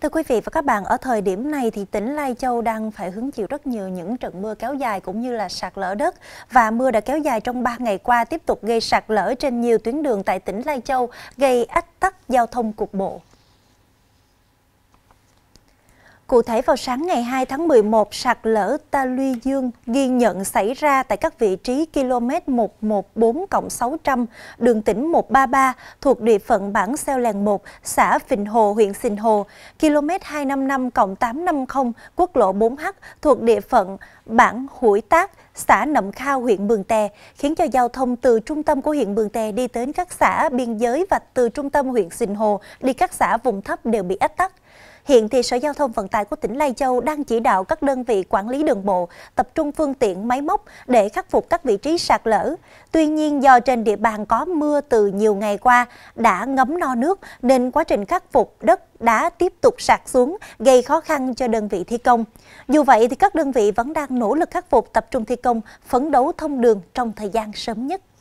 Thưa quý vị và các bạn, ở thời điểm này thì tỉnh Lai Châu đang phải hứng chịu rất nhiều những trận mưa kéo dài cũng như là sạt lở đất và mưa đã kéo dài trong 3 ngày qua tiếp tục gây sạt lở trên nhiều tuyến đường tại tỉnh Lai Châu, gây ách tắc giao thông cục bộ. Cụ thể vào sáng ngày 2 tháng 11, sạt lở Ta Luy Dương ghi nhận xảy ra tại các vị trí km 114 600 đường tỉnh 133 thuộc địa phận bản Xeo Làng 1, xã Phình Hồ, huyện Sinh Hồ, km 255 850 quốc lộ 4H thuộc địa phận bản Hủi Tác, xã Nậm Khao, huyện Mường Tè, khiến cho giao thông từ trung tâm của huyện Mường Tè đi đến các xã biên giới và từ trung tâm huyện Sinh Hồ đi các xã vùng thấp đều bị ách tắc. Hiện thì Sở Giao thông Vận tải của tỉnh Lai Châu đang chỉ đạo các đơn vị quản lý đường bộ tập trung phương tiện máy móc để khắc phục các vị trí sạt lở. Tuy nhiên do trên địa bàn có mưa từ nhiều ngày qua đã ngấm no nước nên quá trình khắc phục đất đã tiếp tục sạt xuống gây khó khăn cho đơn vị thi công. Dù vậy thì các đơn vị vẫn đang nỗ lực khắc phục tập trung thi công, phấn đấu thông đường trong thời gian sớm nhất.